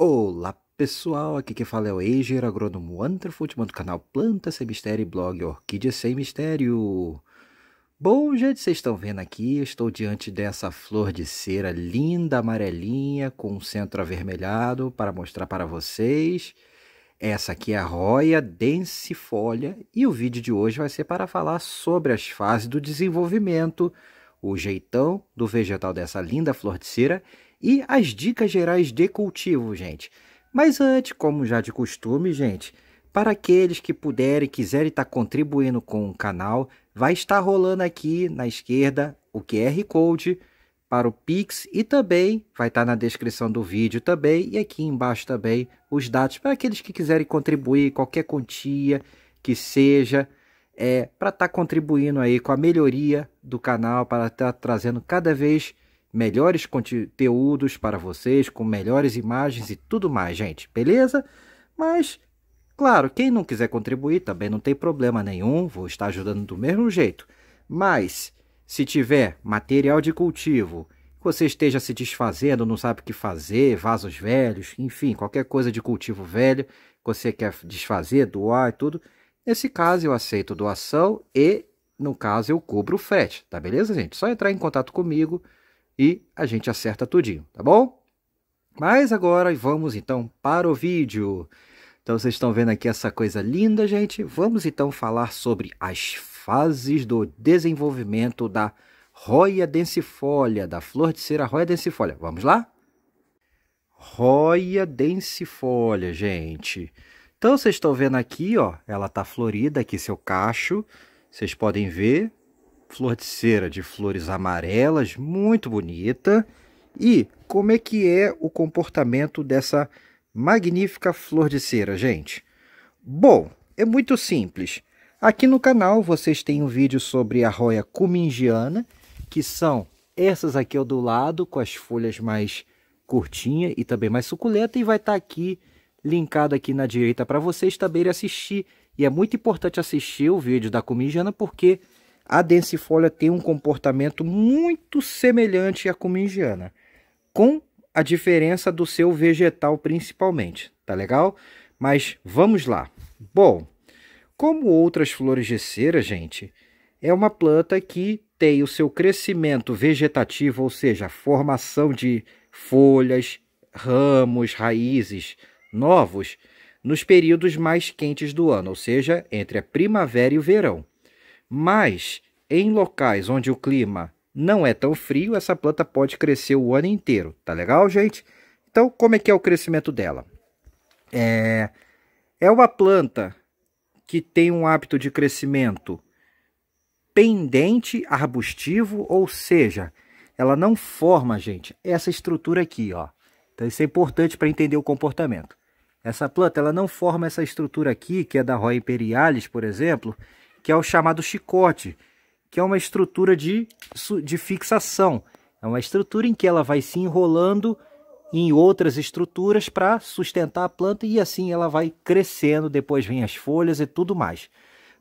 Olá pessoal, aqui que fala é o Eiger, agrônomo Wonderful, do canal Planta Sem Mistério e blog Orquídea Sem Mistério. Bom, gente, vocês estão vendo aqui, eu estou diante dessa flor de cera linda, amarelinha, com um centro avermelhado para mostrar para vocês. Essa aqui é a Roya densifolia e o vídeo de hoje vai ser para falar sobre as fases do desenvolvimento, o jeitão do vegetal dessa linda flor de cera e as dicas gerais de cultivo, gente. Mas antes, como já de costume, gente, para aqueles que puderem, quiserem estar tá contribuindo com o canal, vai estar rolando aqui na esquerda o QR Code para o Pix e também vai estar tá na descrição do vídeo também e aqui embaixo também os dados para aqueles que quiserem contribuir, qualquer quantia que seja, é, para estar tá contribuindo aí com a melhoria do canal, para estar trazendo cada vez mais melhores conteúdos para vocês, com melhores imagens e tudo mais, gente, beleza? Mas, claro, quem não quiser contribuir também não tem problema nenhum, vou estar ajudando do mesmo jeito. Mas, se tiver material de cultivo, você esteja se desfazendo, não sabe o que fazer, vasos velhos, enfim, qualquer coisa de cultivo velho que você quer desfazer, doar e tudo, nesse caso eu aceito doação e, no caso, eu cubro o frete, tá beleza, gente? Só entrar em contato comigo e a gente acerta tudinho, tá bom? Mas agora vamos então para o vídeo. Então vocês estão vendo aqui essa coisa linda, gente. Vamos então falar sobre as fases do desenvolvimento da Roya densifolia, da flor de cera Roya densifolia. Vamos lá? Roya densifolia, gente. Então vocês estão vendo aqui, ó, ela tá florida aqui seu cacho. Vocês podem ver, flor de cera de flores amarelas, muito bonita. E como é que é o comportamento dessa magnífica flor de cera, gente? Bom, é muito simples. Aqui no canal vocês têm um vídeo sobre a roia cumingiana, que são essas aqui ao do lado, com as folhas mais curtinha e também mais suculenta, e vai estar tá aqui linkado aqui na direita para vocês também assistir. E é muito importante assistir o vídeo da cumingiana porque a densifolia tem um comportamento muito semelhante à cumingiana, com a diferença do seu vegetal principalmente, tá legal? Mas vamos lá. Bom, como outras flores de cera, gente, é uma planta que tem o seu crescimento vegetativo, ou seja, a formação de folhas, ramos, raízes novos nos períodos mais quentes do ano, ou seja, entre a primavera e o verão. Mas em locais onde o clima não é tão frio, essa planta pode crescer o ano inteiro, tá legal, gente? Então, como é que é o crescimento dela? É, é uma planta que tem um hábito de crescimento pendente arbustivo, ou seja, ela não forma, gente, essa estrutura aqui, ó. Então isso é importante para entender o comportamento. Essa planta, ela não forma essa estrutura aqui, que é da Roy imperialis, por exemplo, que é o chamado chicote, que é uma estrutura de, de fixação. É uma estrutura em que ela vai se enrolando em outras estruturas para sustentar a planta e assim ela vai crescendo, depois vem as folhas e tudo mais.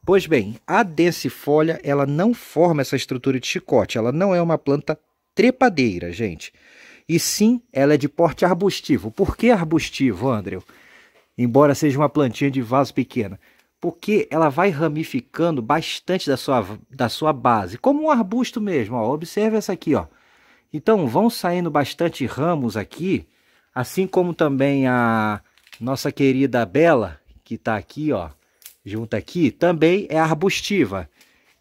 Pois bem, a densifolia ela não forma essa estrutura de chicote, ela não é uma planta trepadeira, gente. E sim, ela é de porte arbustivo. Por que arbustivo, André? Embora seja uma plantinha de vaso pequena porque ela vai ramificando bastante da sua, da sua base, como um arbusto mesmo. Ó. Observe essa aqui. Ó. Então vão saindo bastante ramos aqui, assim como também a nossa querida Bela, que está aqui, ó, junto aqui, também é arbustiva.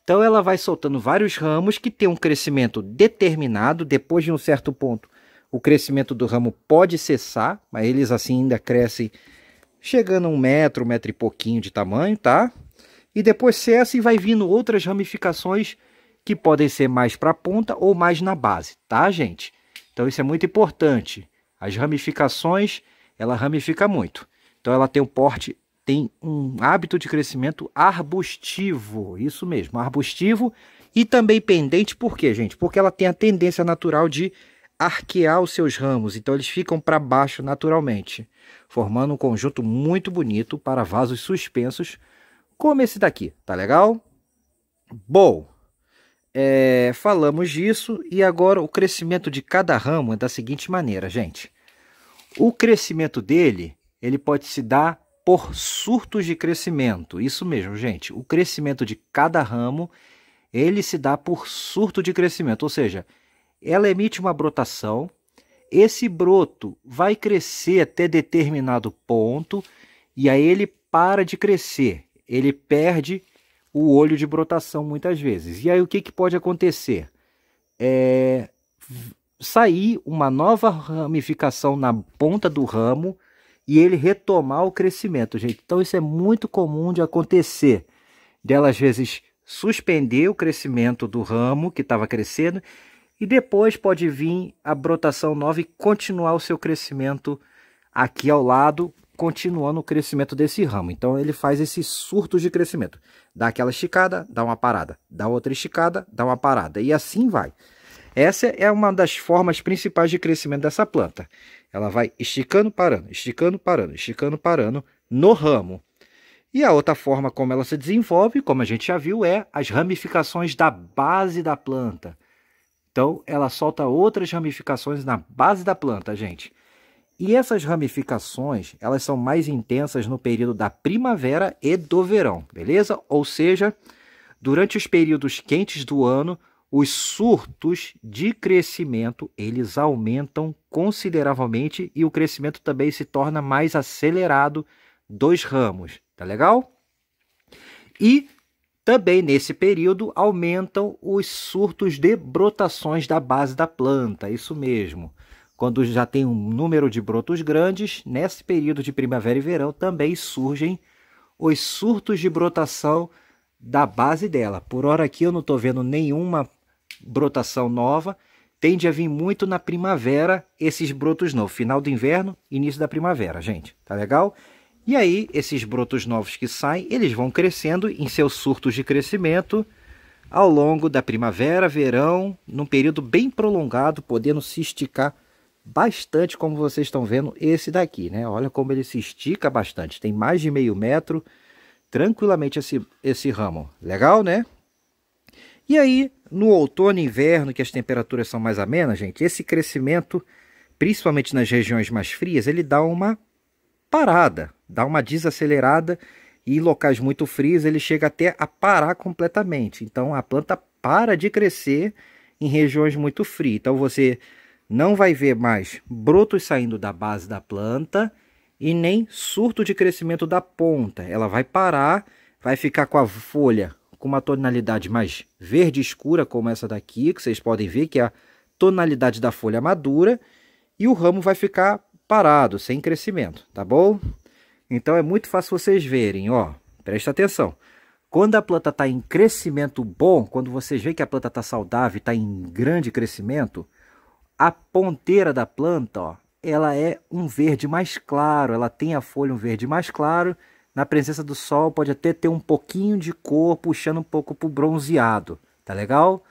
Então ela vai soltando vários ramos que tem um crescimento determinado, depois de um certo ponto o crescimento do ramo pode cessar, mas eles assim ainda crescem chegando a um metro, um metro e pouquinho de tamanho, tá? E depois cessa e vai vindo outras ramificações que podem ser mais para a ponta ou mais na base, tá, gente? Então isso é muito importante. As ramificações, ela ramifica muito. Então ela tem um porte, tem um hábito de crescimento arbustivo, isso mesmo, arbustivo e também pendente, por quê, gente? Porque ela tem a tendência natural de arquear os seus ramos, então eles ficam para baixo naturalmente formando um conjunto muito bonito para vasos suspensos, como esse daqui, tá legal? Bom, é, falamos disso e agora o crescimento de cada ramo é da seguinte maneira, gente. O crescimento dele, ele pode se dar por surtos de crescimento. Isso mesmo, gente. O crescimento de cada ramo, ele se dá por surto de crescimento, ou seja, ela emite uma brotação esse broto vai crescer até determinado ponto e aí ele para de crescer, ele perde o olho de brotação muitas vezes. E aí o que, que pode acontecer? É sair uma nova ramificação na ponta do ramo e ele retomar o crescimento, gente. Então isso é muito comum de acontecer. Dela às vezes suspender o crescimento do ramo que estava crescendo e depois pode vir a brotação nova e continuar o seu crescimento aqui ao lado, continuando o crescimento desse ramo. Então ele faz esses surtos de crescimento. Dá aquela esticada, dá uma parada, dá outra esticada, dá uma parada e assim vai. Essa é uma das formas principais de crescimento dessa planta. Ela vai esticando, parando, esticando, parando, esticando, parando no ramo. E a outra forma como ela se desenvolve, como a gente já viu, é as ramificações da base da planta. Então, ela solta outras ramificações na base da planta, gente. E essas ramificações, elas são mais intensas no período da primavera e do verão, beleza? Ou seja, durante os períodos quentes do ano, os surtos de crescimento, eles aumentam consideravelmente e o crescimento também se torna mais acelerado dos ramos, tá legal? E também nesse período aumentam os surtos de brotações da base da planta, isso mesmo. Quando já tem um número de brotos grandes, nesse período de primavera e verão também surgem os surtos de brotação da base dela. Por hora aqui eu não estou vendo nenhuma brotação nova, tende a vir muito na primavera esses brotos novos. Final do inverno, início da primavera, gente. Tá legal? E aí, esses brotos novos que saem, eles vão crescendo em seus surtos de crescimento ao longo da primavera, verão, num período bem prolongado, podendo se esticar bastante, como vocês estão vendo esse daqui, né? Olha como ele se estica bastante, tem mais de meio metro, tranquilamente esse, esse ramo. Legal, né? E aí, no outono e inverno, que as temperaturas são mais amenas, gente, esse crescimento, principalmente nas regiões mais frias, ele dá uma parada, dá uma desacelerada e em locais muito frios ele chega até a parar completamente. Então a planta para de crescer em regiões muito frias. Então você não vai ver mais brotos saindo da base da planta e nem surto de crescimento da ponta. Ela vai parar, vai ficar com a folha com uma tonalidade mais verde escura, como essa daqui, que vocês podem ver que é a tonalidade da folha madura, e o ramo vai ficar parado, sem crescimento, tá bom? Então é muito fácil vocês verem, ó. Presta atenção. Quando a planta está em crescimento bom, quando vocês veem que a planta está saudável, está em grande crescimento, a ponteira da planta, ó, ela é um verde mais claro, ela tem a folha um verde mais claro. Na presença do sol pode até ter um pouquinho de cor, puxando um pouco para o bronzeado, tá legal?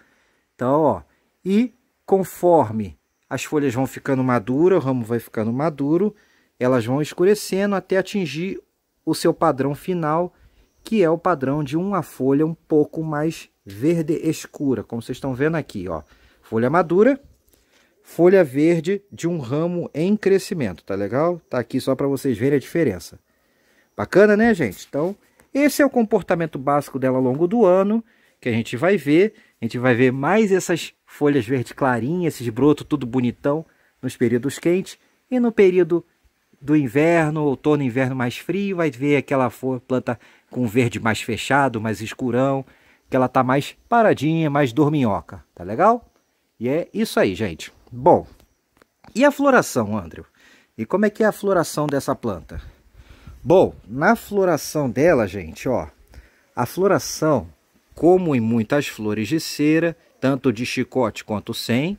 Então, ó, e conforme as folhas vão ficando maduras, o ramo vai ficando maduro, elas vão escurecendo até atingir o seu padrão final, que é o padrão de uma folha um pouco mais verde escura, como vocês estão vendo aqui, ó. Folha madura, folha verde de um ramo em crescimento, tá legal? Tá aqui só para vocês verem a diferença. Bacana, né, gente? Então, esse é o comportamento básico dela ao longo do ano, que a gente vai ver. A gente vai ver mais essas folhas verde clarinha, esses brotos tudo bonitão nos períodos quentes. E no período do inverno, outono e inverno mais frio, vai ver aquela planta com verde mais fechado, mais escurão, que ela tá mais paradinha, mais dorminhoca, tá legal? E é isso aí, gente. Bom, e a floração, André? E como é que é a floração dessa planta? Bom, na floração dela, gente, ó, a floração, como em muitas flores de cera, tanto de chicote quanto sem,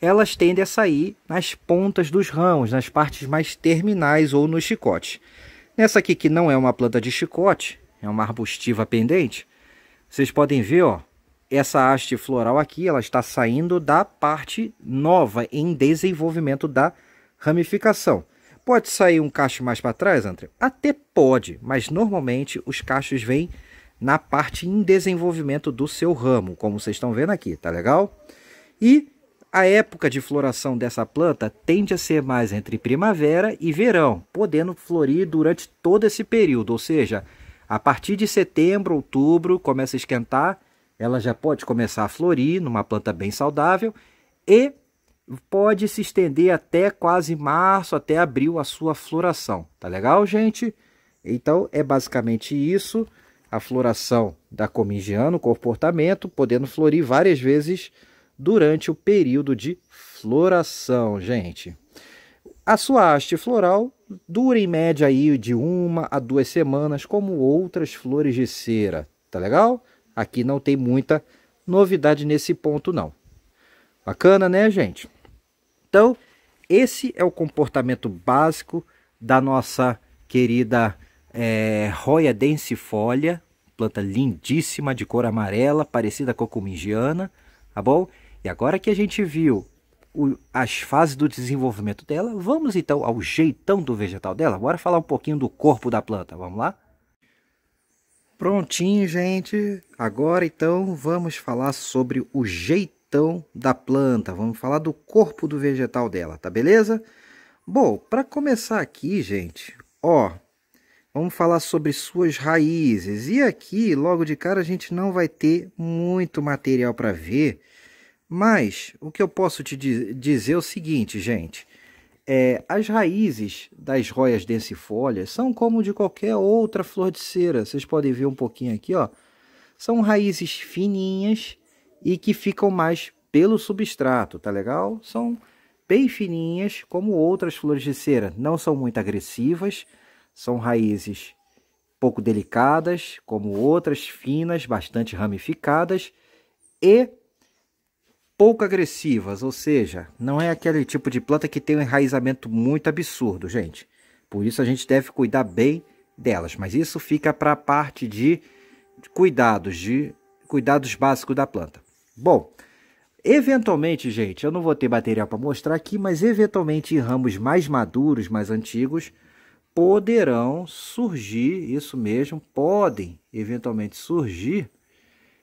elas tendem a sair nas pontas dos ramos, nas partes mais terminais ou no chicote. Nessa aqui que não é uma planta de chicote, é uma arbustiva pendente, vocês podem ver, ó, essa haste floral aqui, ela está saindo da parte nova em desenvolvimento da ramificação. Pode sair um cacho mais para trás, André? Até pode, mas normalmente os cachos vêm na parte em desenvolvimento do seu ramo, como vocês estão vendo aqui, tá legal? E a época de floração dessa planta tende a ser mais entre primavera e verão, podendo florir durante todo esse período, ou seja, a partir de setembro, outubro, começa a esquentar, ela já pode começar a florir numa planta bem saudável e pode se estender até quase março, até abril a sua floração, tá legal, gente? Então é basicamente isso a floração da comingia no comportamento, podendo florir várias vezes durante o período de floração, gente. A sua haste floral dura em média aí de uma a duas semanas, como outras flores de cera, tá legal? Aqui não tem muita novidade nesse ponto não. Bacana, né, gente? Então, esse é o comportamento básico da nossa querida é, eh, roia densifolia, planta lindíssima de cor amarela, parecida com a comingiana, tá bom? E agora que a gente viu o, as fases do desenvolvimento dela, vamos então ao jeitão do vegetal dela. Bora falar um pouquinho do corpo da planta, vamos lá? Prontinho, gente. Agora então vamos falar sobre o jeitão da planta. Vamos falar do corpo do vegetal dela, tá beleza? Bom, para começar aqui, gente, ó, Vamos falar sobre suas raízes. E aqui, logo de cara, a gente não vai ter muito material para ver. Mas o que eu posso te dizer é o seguinte, gente. É, as raízes das roias densifólias são como de qualquer outra flor de cera. Vocês podem ver um pouquinho aqui, ó. São raízes fininhas e que ficam mais pelo substrato, tá legal? São bem fininhas, como outras flores de cera. Não são muito agressivas são raízes pouco delicadas, como outras finas, bastante ramificadas e pouco agressivas, ou seja, não é aquele tipo de planta que tem um enraizamento muito absurdo, gente. Por isso a gente deve cuidar bem delas, mas isso fica para a parte de cuidados, de cuidados básicos da planta. Bom, eventualmente, gente, eu não vou ter material para mostrar aqui, mas eventualmente em ramos mais maduros, mais antigos, poderão surgir, isso mesmo, podem eventualmente surgir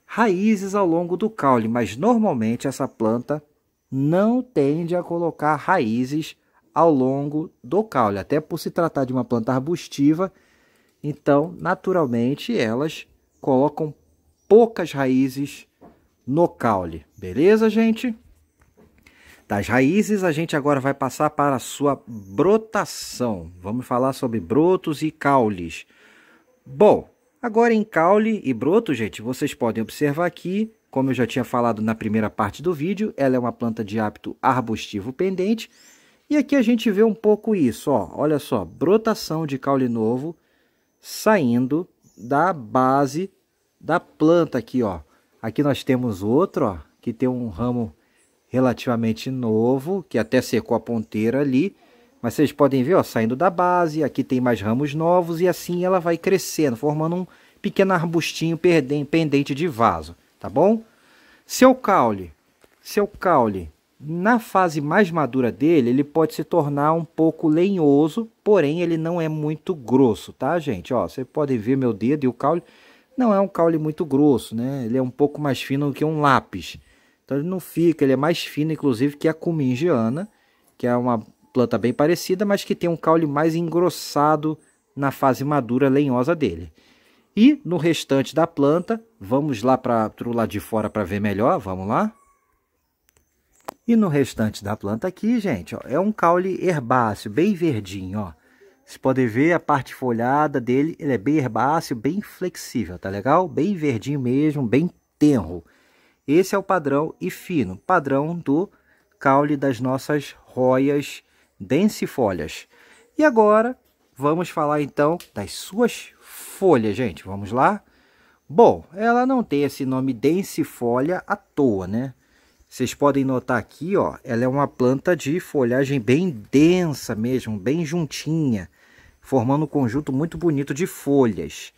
raízes ao longo do caule, mas normalmente essa planta não tende a colocar raízes ao longo do caule, até por se tratar de uma planta arbustiva, então naturalmente elas colocam poucas raízes no caule. Beleza, gente? Das raízes, a gente agora vai passar para a sua brotação. Vamos falar sobre brotos e caules. Bom, agora em caule e broto, gente, vocês podem observar aqui, como eu já tinha falado na primeira parte do vídeo, ela é uma planta de hábito arbustivo pendente. E aqui a gente vê um pouco isso, ó, olha só, brotação de caule novo saindo da base da planta aqui, ó. Aqui nós temos outro, ó, que tem um ramo relativamente novo, que até secou a ponteira ali, mas vocês podem ver, ó, saindo da base, aqui tem mais ramos novos e assim ela vai crescendo, formando um pequeno arbustinho pendente de vaso, tá bom? Seu caule, seu caule, na fase mais madura dele, ele pode se tornar um pouco lenhoso, porém ele não é muito grosso, tá, gente? Ó, vocês podem ver meu dedo e o caule não é um caule muito grosso, né? Ele é um pouco mais fino que um lápis. Então ele não fica, ele é mais fino, inclusive, que a cumingiana, que é uma planta bem parecida, mas que tem um caule mais engrossado na fase madura lenhosa dele. E no restante da planta, vamos lá para o lado de fora para ver melhor, vamos lá. E no restante da planta aqui, gente, ó, é um caule herbáceo, bem verdinho, ó. Vocês podem ver a parte folhada dele, ele é bem herbáceo, bem flexível, tá legal? Bem verdinho mesmo, bem tenro. Esse é o padrão e fino, padrão do caule das nossas roias densifolhas. E agora vamos falar então das suas folhas, gente. Vamos lá? Bom, ela não tem esse nome densifolha à toa, né? Vocês podem notar aqui, ó, ela é uma planta de folhagem bem densa mesmo, bem juntinha, formando um conjunto muito bonito de folhas.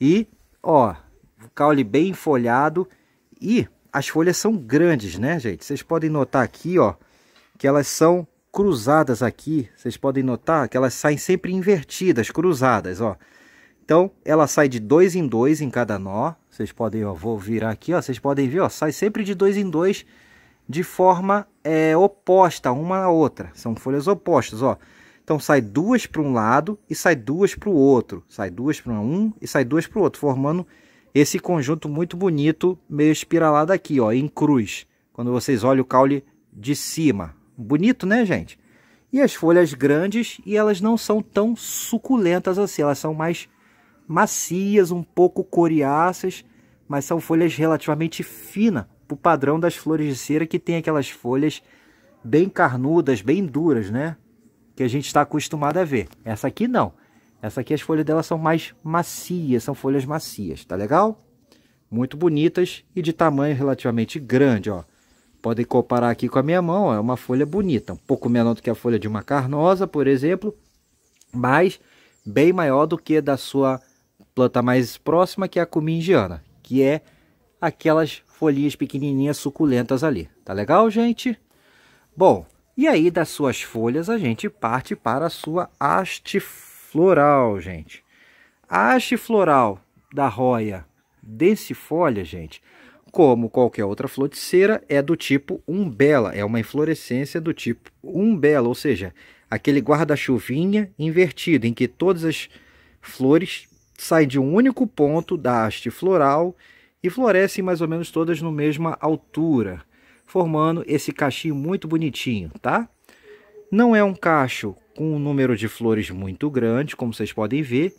E, ó, caule bem folhado e as folhas são grandes, né, gente? Vocês podem notar aqui, ó, que elas são cruzadas aqui. Vocês podem notar que elas saem sempre invertidas, cruzadas, ó. Então, ela sai de dois em dois em cada nó. Vocês podem, ó, vou virar aqui, ó. Vocês podem ver, ó, sai sempre de dois em dois de forma é, oposta uma à outra. São folhas opostas, ó. Então sai duas para um lado e sai duas para o outro. Sai duas para um e sai duas para o outro, formando esse conjunto muito bonito, meio espiralado aqui, ó, em cruz. Quando vocês olham o caule de cima. Bonito, né, gente? E as folhas grandes, e elas não são tão suculentas assim, elas são mais macias, um pouco coriáceas, mas são folhas relativamente finas para o padrão das flores de cera, que tem aquelas folhas bem carnudas, bem duras, né? Que a gente está acostumado a ver. Essa aqui não. Essa aqui as folhas dela são mais macias, são folhas macias, tá legal? Muito bonitas e de tamanho relativamente grande, ó. Podem comparar aqui com a minha mão, ó, é uma folha bonita, um pouco menor do que a folha de uma carnosa, por exemplo, mas bem maior do que da sua planta mais próxima, que é a cumingiana, que é aquelas folhinhas pequenininhas suculentas ali. Tá legal, gente? Bom, e aí das suas folhas a gente parte para a sua haste floral, gente. A haste floral da roia densifolia, gente, como qualquer outra flor de cera, é do tipo umbela, é uma inflorescência do tipo umbela, ou seja, aquele guarda-chuvinha invertido, em que todas as flores saem de um único ponto da haste floral e florescem mais ou menos todas na mesma altura, formando esse cachinho muito bonitinho, tá? Não é um cacho com um número de flores muito grande, como vocês podem ver.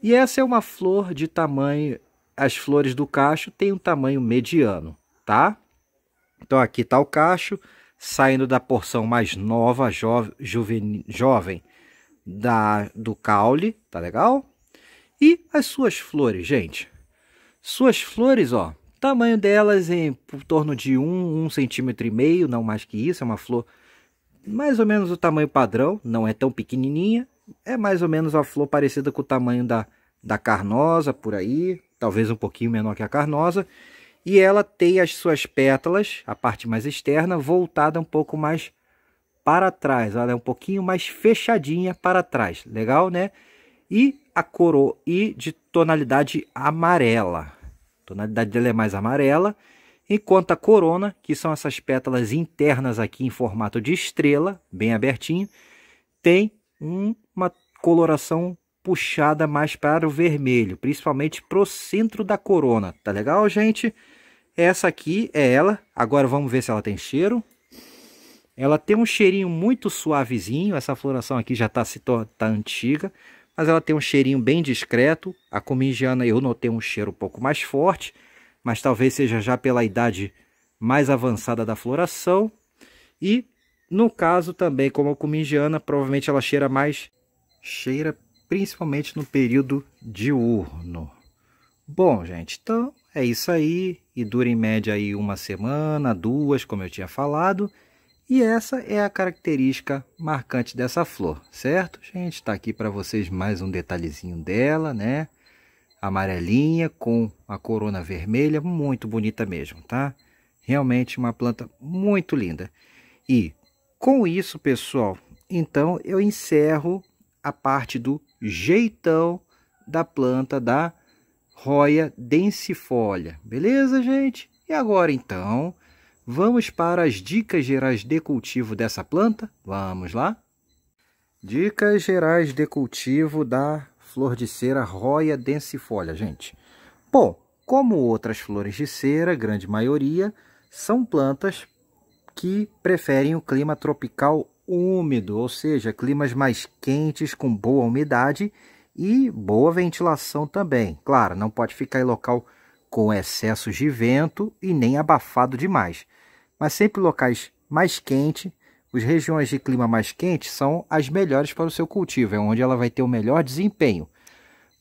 E essa é uma flor de tamanho, as flores do cacho têm um tamanho mediano, tá? Então aqui está o cacho, saindo da porção mais nova, jove, juven, jovem da, do caule, tá legal? E as suas flores, gente. Suas flores, ó, tamanho delas em torno de 1, um, 1,5 um centímetro, e meio, não mais que isso, é uma flor mais ou menos o tamanho padrão, não é tão pequenininha, é mais ou menos a flor parecida com o tamanho da, da carnosa por aí, talvez um pouquinho menor que a carnosa, e ela tem as suas pétalas, a parte mais externa, voltada um pouco mais para trás, ela é um pouquinho mais fechadinha para trás, legal, né? E a coroa e de tonalidade amarela. A tonalidade dela é mais amarela enquanto a corona, que são essas pétalas internas aqui em formato de estrela, bem abertinho, tem uma coloração puxada mais para o vermelho, principalmente para o centro da corona. Tá legal, gente? Essa aqui é ela. Agora vamos ver se ela tem cheiro. Ela tem um cheirinho muito suavezinho. Essa floração aqui já está tá antiga, mas ela tem um cheirinho bem discreto. A comingiana eu notei um cheiro um pouco mais forte mas talvez seja já pela idade mais avançada da floração. E no caso também, como a cumingiana, provavelmente ela cheira mais cheira principalmente no período diurno. Bom, gente, então é isso aí e dura em média aí uma semana, duas, como eu tinha falado. E essa é a característica marcante dessa flor, certo? Gente, está aqui para vocês mais um detalhezinho dela, né? amarelinha com a corona vermelha, muito bonita mesmo, tá? Realmente uma planta muito linda. E com isso, pessoal, então eu encerro a parte do jeitão da planta da roia densifolia. Beleza, gente? E agora então, vamos para as dicas gerais de cultivo dessa planta? Vamos lá? Dicas gerais de cultivo da flor de cera roia densifolia, gente. Bom, como outras flores de cera, grande maioria, são plantas que preferem o clima tropical úmido, ou seja, climas mais quentes com boa umidade e boa ventilação também. Claro, não pode ficar em local com excessos de vento e nem abafado demais, mas sempre locais mais quentes as regiões de clima mais quente são as melhores para o seu cultivo, é onde ela vai ter o melhor desempenho.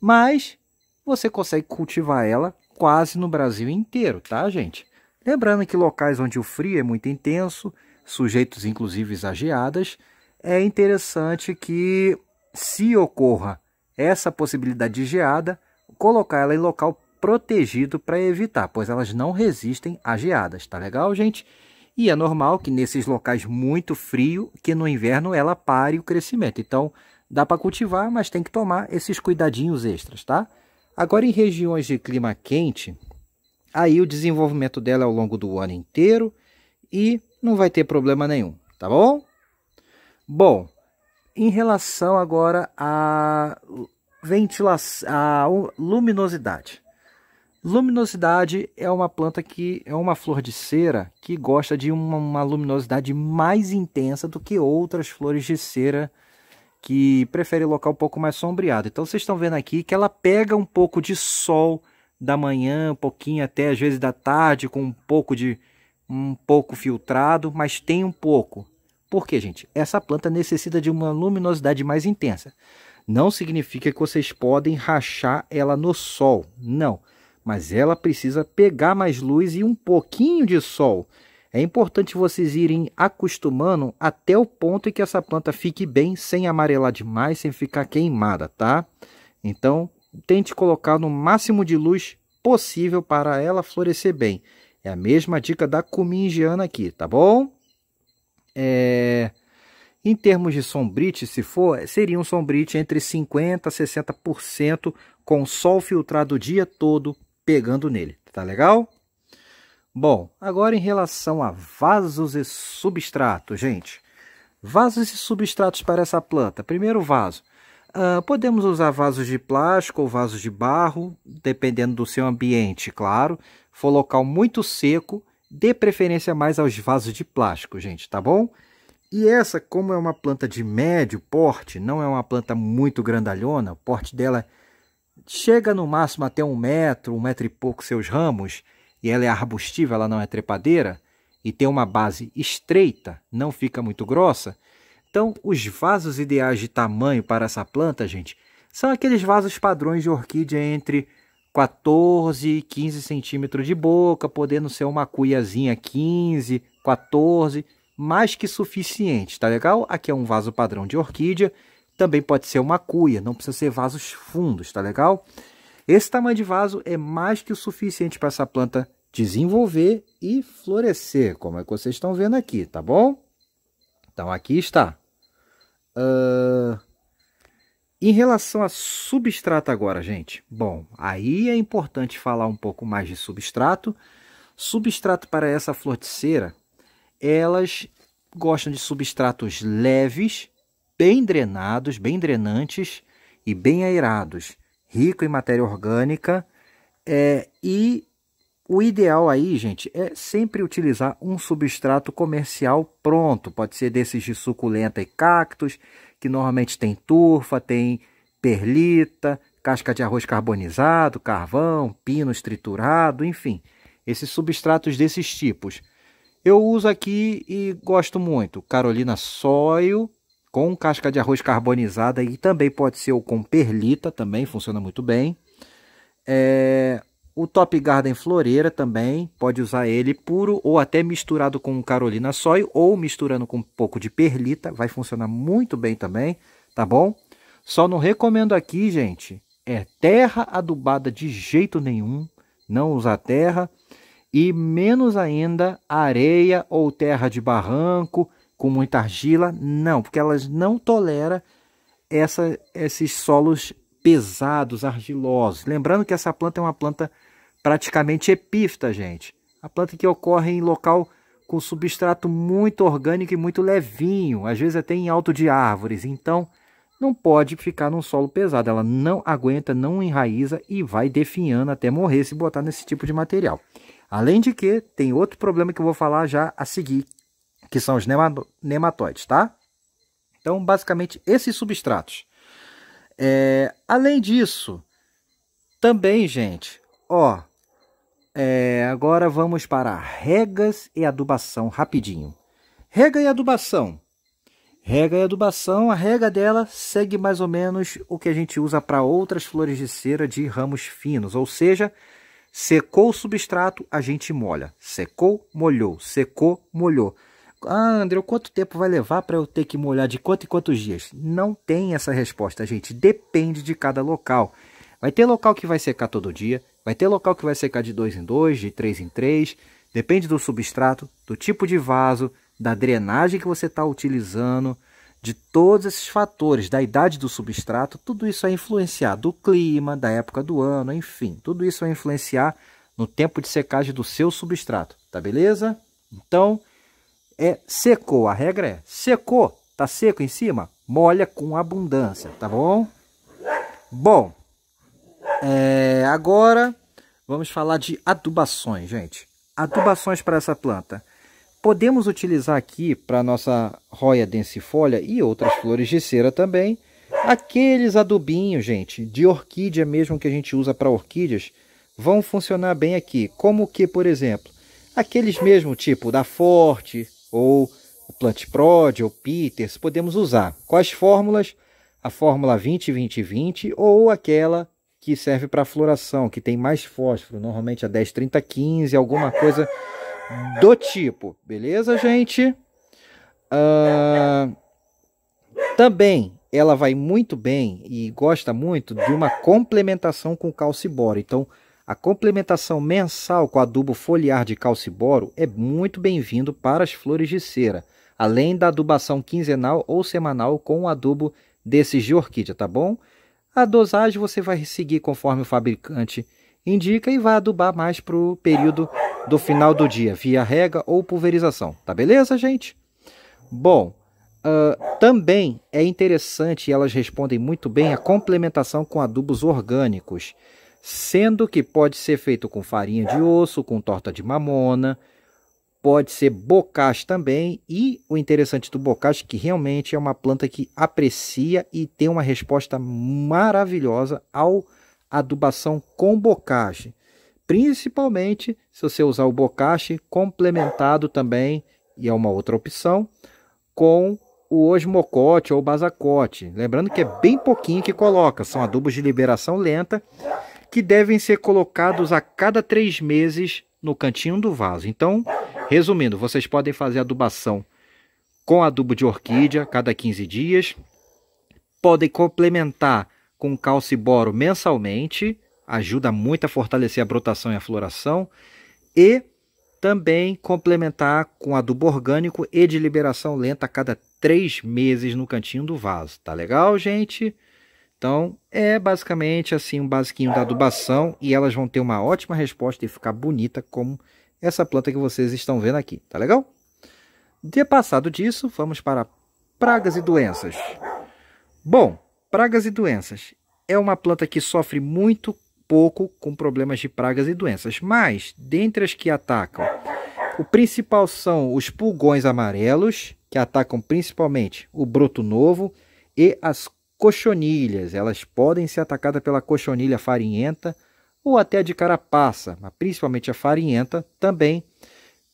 Mas você consegue cultivar ela quase no Brasil inteiro, tá, gente? Lembrando que locais onde o frio é muito intenso, sujeitos inclusive a geadas, é interessante que, se ocorra essa possibilidade de geada, colocar ela em local protegido para evitar, pois elas não resistem a geadas, tá legal, gente? E é normal que nesses locais muito frio, que no inverno ela pare o crescimento. Então, dá para cultivar, mas tem que tomar esses cuidadinhos extras, tá? Agora, em regiões de clima quente, aí o desenvolvimento dela é ao longo do ano inteiro e não vai ter problema nenhum, tá bom? Bom, em relação agora à ventilação, à luminosidade. Luminosidade é uma planta que é uma flor de cera que gosta de uma, uma luminosidade mais intensa do que outras flores de cera que prefere local um pouco mais sombreado. Então vocês estão vendo aqui que ela pega um pouco de sol da manhã, um pouquinho até às vezes da tarde, com um pouco de um pouco filtrado, mas tem um pouco. Por quê, gente? Essa planta necessita de uma luminosidade mais intensa. Não significa que vocês podem rachar ela no sol, não mas ela precisa pegar mais luz e um pouquinho de sol. É importante vocês irem acostumando até o ponto em que essa planta fique bem, sem amarelar demais, sem ficar queimada, tá? Então, tente colocar no máximo de luz possível para ela florescer bem. É a mesma dica da cumingiana aqui, tá bom? É... Em termos de sombrite, se for, seria um sombrite entre 50% a 60% com sol filtrado o dia todo, pegando nele, tá legal? Bom, agora em relação a vasos e substrato, gente. Vasos e substratos para essa planta. Primeiro vaso. Uh, podemos usar vasos de plástico ou vasos de barro, dependendo do seu ambiente, claro. For local muito seco, dê preferência mais aos vasos de plástico, gente, tá bom? E essa, como é uma planta de médio porte, não é uma planta muito grandalhona, o porte dela é chega no máximo até um metro, um metro e pouco seus ramos, e ela é arbustiva, ela não é trepadeira, e tem uma base estreita, não fica muito grossa. Então, os vasos ideais de tamanho para essa planta, gente, são aqueles vasos padrões de orquídea entre 14 e 15 centímetros de boca, podendo ser uma cuiazinha 15, 14, mais que suficiente, tá legal? Aqui é um vaso padrão de orquídea também pode ser uma cuia, não precisa ser vasos fundos, tá legal? Esse tamanho de vaso é mais que o suficiente para essa planta desenvolver e florescer, como é que vocês estão vendo aqui, tá bom? Então aqui está. Uh... Em relação a substrato agora, gente. Bom, aí é importante falar um pouco mais de substrato. Substrato para essa cera, elas gostam de substratos leves bem drenados, bem drenantes e bem aerados, rico em matéria orgânica. É, e o ideal aí, gente, é sempre utilizar um substrato comercial pronto. Pode ser desses de suculenta e cactos, que normalmente tem turfa, tem perlita, casca de arroz carbonizado, carvão, pinos triturado, enfim, esses substratos desses tipos. Eu uso aqui e gosto muito. Carolina Soil, com casca de arroz carbonizada e também pode ser o com perlita, também funciona muito bem. É, o Top Garden Floreira também pode usar ele puro ou até misturado com Carolina Soy ou misturando com um pouco de perlita, vai funcionar muito bem também, tá bom? Só não recomendo aqui, gente, é terra adubada de jeito nenhum, não usar terra e menos ainda areia ou terra de barranco com muita argila, não, porque elas não toleram essa, esses solos pesados, argilosos. Lembrando que essa planta é uma planta praticamente epífita, gente. A planta que ocorre em local com substrato muito orgânico e muito levinho, às vezes até em alto de árvores. Então, não pode ficar num solo pesado. Ela não aguenta, não enraiza e vai definhando até morrer se botar nesse tipo de material. Além de que, tem outro problema que eu vou falar já a seguir, que são os nematóides, tá? Então, basicamente, esses substratos. É, além disso, também, gente, ó, é, agora vamos para regas e adubação rapidinho. Rega e adubação. Rega e adubação, a rega dela segue mais ou menos o que a gente usa para outras flores de cera de ramos finos, ou seja, secou o substrato, a gente molha. Secou, molhou, secou, molhou. Ah, André, quanto tempo vai levar para eu ter que molhar de quanto em quantos dias? Não tem essa resposta, gente. Depende de cada local. Vai ter local que vai secar todo dia, vai ter local que vai secar de dois em dois, de três em três. Depende do substrato, do tipo de vaso, da drenagem que você está utilizando, de todos esses fatores, da idade do substrato, tudo isso vai influenciar, do clima, da época do ano, enfim, tudo isso vai influenciar no tempo de secagem do seu substrato, tá beleza? Então, é secou. A regra é secou, tá seco em cima, molha com abundância, tá bom? Bom, é, agora vamos falar de adubações, gente. Adubações para essa planta. Podemos utilizar aqui para nossa roia densifolia e outras flores de cera também, aqueles adubinhos, gente, de orquídea mesmo que a gente usa para orquídeas, vão funcionar bem aqui. Como que, por exemplo, aqueles mesmo tipo da Forte, ou o Plant Prod ou Peters, podemos usar. Quais fórmulas? A fórmula 20-20-20 ou aquela que serve para floração, que tem mais fósforo, normalmente a 10-30-15, alguma coisa do tipo. Beleza, gente? Ah, também ela vai muito bem e gosta muito de uma complementação com calcibora. Então, a complementação mensal com adubo foliar de calciboro é muito bem-vindo para as flores de cera, além da adubação quinzenal ou semanal com o adubo desses de orquídea, tá bom? A dosagem você vai seguir conforme o fabricante indica e vai adubar mais para o período do final do dia, via rega ou pulverização, tá beleza, gente? Bom, uh, também é interessante, e elas respondem muito bem, a complementação com adubos orgânicos sendo que pode ser feito com farinha de osso, com torta de mamona, pode ser bocage também. E o interessante do bocage é que realmente é uma planta que aprecia e tem uma resposta maravilhosa ao adubação com bocage, Principalmente se você usar o bocage complementado também, e é uma outra opção, com o osmocote ou basacote. Lembrando que é bem pouquinho que coloca, são adubos de liberação lenta que devem ser colocados a cada três meses no cantinho do vaso. Então, resumindo, vocês podem fazer adubação com adubo de orquídea cada 15 dias, podem complementar com calciboro mensalmente, ajuda muito a fortalecer a brotação e a floração, e também complementar com adubo orgânico e de liberação lenta a cada três meses no cantinho do vaso. Tá legal, gente? Então, é basicamente assim um basiquinho da adubação e elas vão ter uma ótima resposta e ficar bonita como essa planta que vocês estão vendo aqui, tá legal? De passado disso, vamos para pragas e doenças. Bom, pragas e doenças é uma planta que sofre muito pouco com problemas de pragas e doenças, mas dentre as que atacam, o principal são os pulgões amarelos, que atacam principalmente o broto novo e as cochonilhas. Elas podem ser atacadas pela cochonilha farinhenta ou até de carapaça, mas principalmente a farinhenta também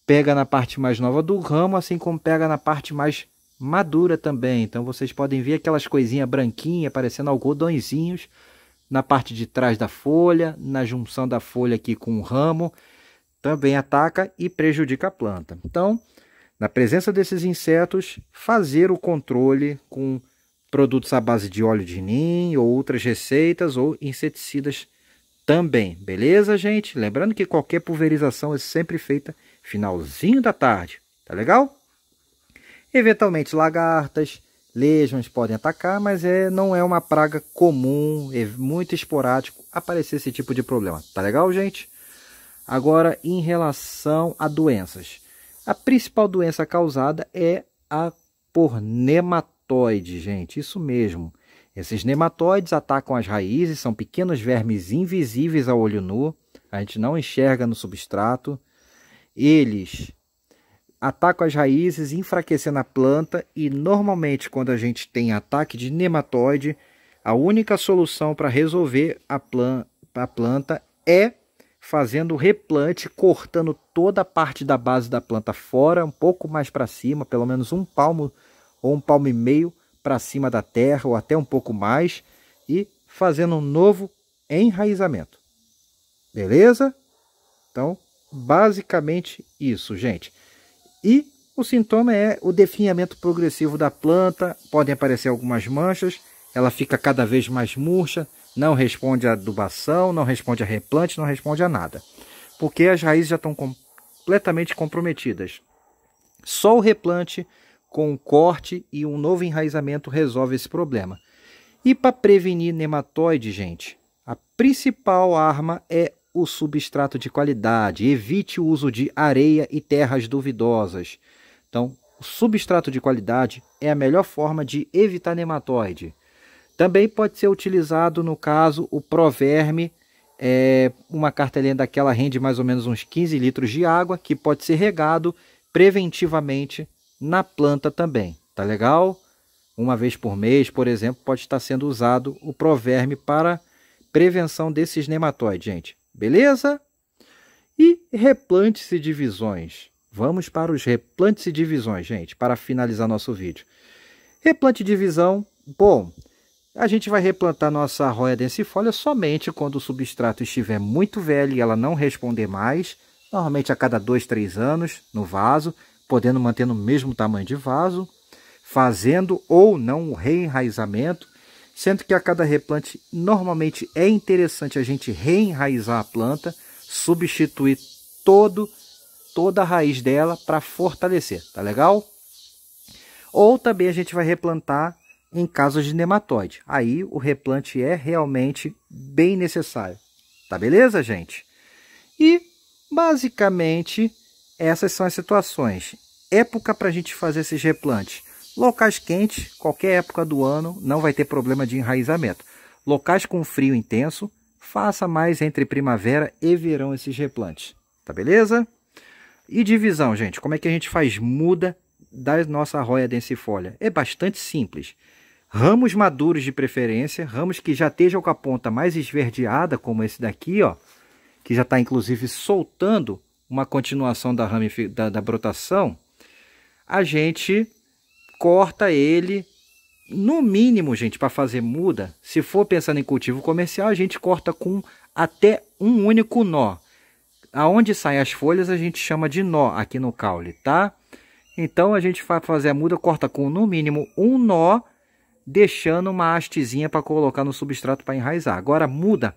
pega na parte mais nova do ramo, assim como pega na parte mais madura também. Então vocês podem ver aquelas coisinhas branquinhas parecendo algodõezinhos na parte de trás da folha, na junção da folha aqui com o ramo, também ataca e prejudica a planta. Então, na presença desses insetos, fazer o controle com produtos à base de óleo de nim ou outras receitas ou inseticidas também, beleza, gente? Lembrando que qualquer pulverização é sempre feita finalzinho da tarde, tá legal? Eventualmente lagartas, lesmas podem atacar, mas é, não é uma praga comum, é muito esporádico aparecer esse tipo de problema, tá legal, gente? Agora, em relação a doenças. A principal doença causada é a por nematóide nematóide, gente, isso mesmo. Esses nematóides atacam as raízes, são pequenos vermes invisíveis a olho nu, a gente não enxerga no substrato. Eles atacam as raízes, enfraquecendo a planta, e normalmente, quando a gente tem ataque de nematóide, a única solução para resolver a, plan a planta é fazendo replante, cortando toda a parte da base da planta fora, um pouco mais para cima, pelo menos um palmo ou um palmo e meio para cima da terra ou até um pouco mais e fazendo um novo enraizamento. Beleza? Então, basicamente isso, gente. E o sintoma é o definhamento progressivo da planta, podem aparecer algumas manchas, ela fica cada vez mais murcha, não responde à adubação, não responde a replante, não responde a nada, porque as raízes já estão completamente comprometidas. Só o replante com um corte e um novo enraizamento resolve esse problema. E para prevenir nematóide, gente, a principal arma é o substrato de qualidade. Evite o uso de areia e terras duvidosas. Então, o substrato de qualidade é a melhor forma de evitar nematóide. Também pode ser utilizado, no caso, o Proverme. É uma cartelinha daquela rende mais ou menos uns 15 litros de água, que pode ser regado preventivamente na planta também, tá legal? Uma vez por mês, por exemplo, pode estar sendo usado o proverme para prevenção desses nematóides, gente. Beleza? E replantes e divisões. Vamos para os replantes e divisões, gente, para finalizar nosso vídeo. Replante e divisão, bom, a gente vai replantar nossa roya densifolia somente quando o substrato estiver muito velho e ela não responder mais, normalmente a cada dois três anos no vaso, podendo manter no mesmo tamanho de vaso, fazendo ou não o reenraizamento, sendo que a cada replante normalmente é interessante a gente reenraizar a planta, substituir todo toda a raiz dela para fortalecer, tá legal? Ou também a gente vai replantar em casos de nematóide. Aí o replante é realmente bem necessário. Tá beleza, gente? E basicamente essas são as situações. Época para a gente fazer esses replantes. Locais quentes, qualquer época do ano, não vai ter problema de enraizamento. Locais com frio intenso, faça mais entre primavera e verão esses replantes. Tá beleza? E divisão, gente. Como é que a gente faz muda da nossa roya densifolia? É bastante simples. Ramos maduros de preferência, ramos que já estejam com a ponta mais esverdeada, como esse daqui, ó, que já está inclusive soltando uma continuação da, da, da brotação, a gente corta ele no mínimo, gente, para fazer muda, se for pensando em cultivo comercial, a gente corta com até um único nó. Aonde saem as folhas, a gente chama de nó aqui no caule, tá? Então, a gente vai fazer a muda, corta com no mínimo um nó, deixando uma hastezinha para colocar no substrato para enraizar. Agora, muda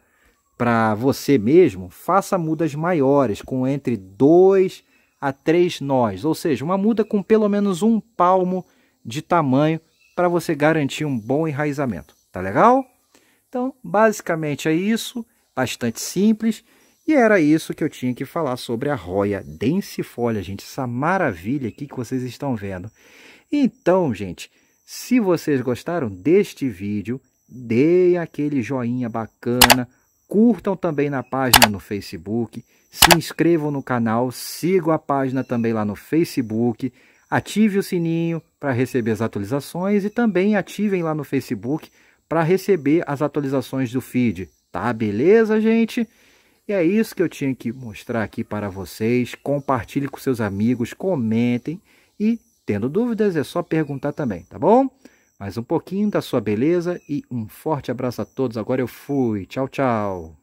para você mesmo, faça mudas maiores, com entre 2 a 3 nós, ou seja, uma muda com pelo menos um palmo de tamanho para você garantir um bom enraizamento. Tá legal? Então, basicamente é isso, bastante simples. E era isso que eu tinha que falar sobre a roia densifolia, gente, essa maravilha aqui que vocês estão vendo. Então, gente, se vocês gostaram deste vídeo, deem aquele joinha bacana, Curtam também na página no Facebook, se inscrevam no canal, sigam a página também lá no Facebook, ative o sininho para receber as atualizações e também ativem lá no Facebook para receber as atualizações do feed, tá? Beleza, gente? E é isso que eu tinha que mostrar aqui para vocês. Compartilhe com seus amigos, comentem e, tendo dúvidas, é só perguntar também, tá bom? mais um pouquinho da sua beleza e um forte abraço a todos. Agora eu fui. Tchau, tchau.